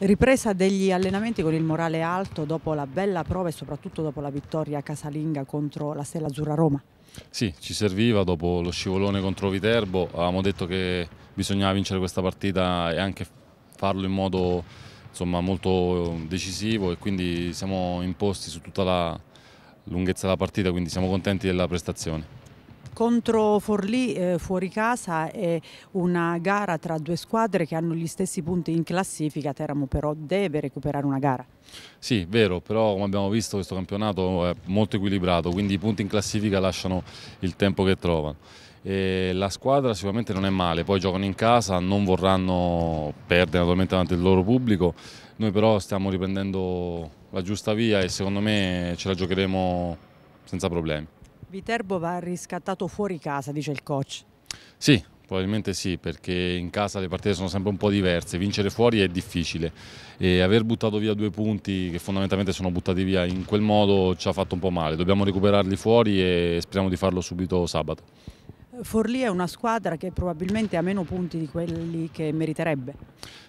Ripresa degli allenamenti con il morale alto dopo la bella prova e soprattutto dopo la vittoria casalinga contro la Stella Azzurra Roma. Sì, ci serviva dopo lo scivolone contro Viterbo, avevamo detto che bisognava vincere questa partita e anche farlo in modo insomma, molto decisivo e quindi siamo imposti su tutta la lunghezza della partita, quindi siamo contenti della prestazione. Contro Forlì eh, fuori casa è una gara tra due squadre che hanno gli stessi punti in classifica, Teramo però deve recuperare una gara. Sì, vero, però come abbiamo visto questo campionato è molto equilibrato, quindi i punti in classifica lasciano il tempo che trovano. E la squadra sicuramente non è male, poi giocano in casa, non vorranno perdere naturalmente davanti al loro pubblico, noi però stiamo riprendendo la giusta via e secondo me ce la giocheremo senza problemi. Viterbo va riscattato fuori casa, dice il coach. Sì, Probabilmente sì, perché in casa le partite sono sempre un po' diverse, vincere fuori è difficile e aver buttato via due punti che fondamentalmente sono buttati via in quel modo ci ha fatto un po' male, dobbiamo recuperarli fuori e speriamo di farlo subito sabato. Forlì è una squadra che probabilmente ha meno punti di quelli che meriterebbe.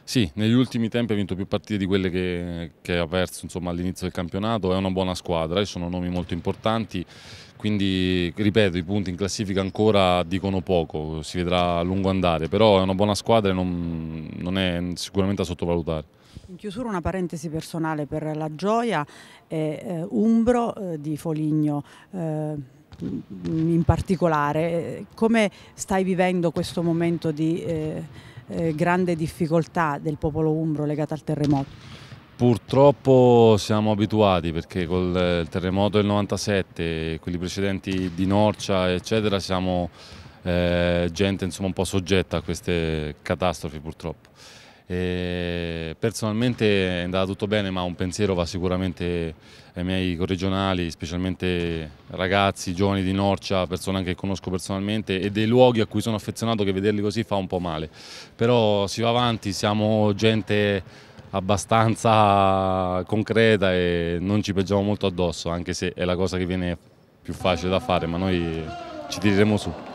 Sì, negli ultimi tempi ha vinto più partite di quelle che, che ha perso all'inizio del campionato, è una buona squadra, ci sono nomi molto importanti, quindi ripeto i punti in classifica ancora dicono poco, si vedrà a lungo andare, però è una buona squadra e non, non è sicuramente da sottovalutare. In chiusura una parentesi personale per la gioia, è eh, Umbro eh, di Foligno. Eh, Mm, in particolare. Come stai vivendo questo momento di eh, eh, grande difficoltà del popolo umbro legato al terremoto? Purtroppo siamo abituati perché col eh, terremoto del 97, quelli precedenti di Norcia, eccetera, siamo eh, gente insomma, un po' soggetta a queste catastrofi purtroppo. E personalmente è andato tutto bene, ma un pensiero va sicuramente ai miei corregionali, specialmente ragazzi, giovani di Norcia, persone che conosco personalmente e dei luoghi a cui sono affezionato che vederli così fa un po' male. Però si va avanti, siamo gente abbastanza concreta e non ci peggiamo molto addosso, anche se è la cosa che viene più facile da fare, ma noi ci tireremo su.